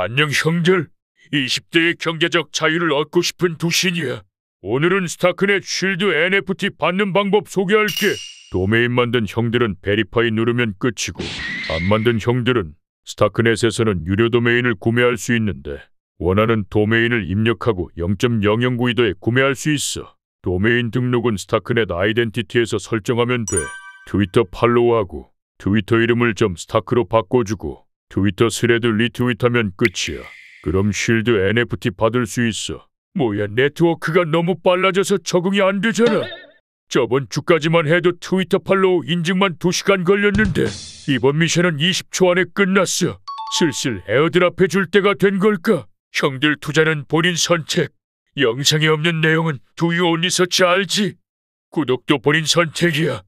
안녕 형들. 20대의 경제적 자유를 얻고 싶은 두 신이야. 오늘은 스타크넷 쉴드 NFT 받는 방법 소개할게. 도메인 만든 형들은 베리파이 누르면 끝이고 안 만든 형들은 스타크넷에서는 유료 도메인을 구매할 수 있는데 원하는 도메인을 입력하고 0.0092도에 구매할 수 있어. 도메인 등록은 스타크넷 아이덴티티에서 설정하면 돼. 트위터 팔로우하고 트위터 이름을 좀 스타크로 바꿔주고 트위터 스레드 리트윗하면 끝이야. 그럼 쉴드 NFT 받을 수 있어. 뭐야, 네트워크가 너무 빨라져서 적응이 안 되잖아. 저번 주까지만 해도 트위터 팔로우 인증만 2시간 걸렸는데 이번 미션은 20초 안에 끝났어. 슬슬 에어드랍 해줄 때가 된 걸까? 형들 투자는 본인 선택. 영상에 없는 내용은 두유 온리서치 알지? 구독도 본인 선택이야.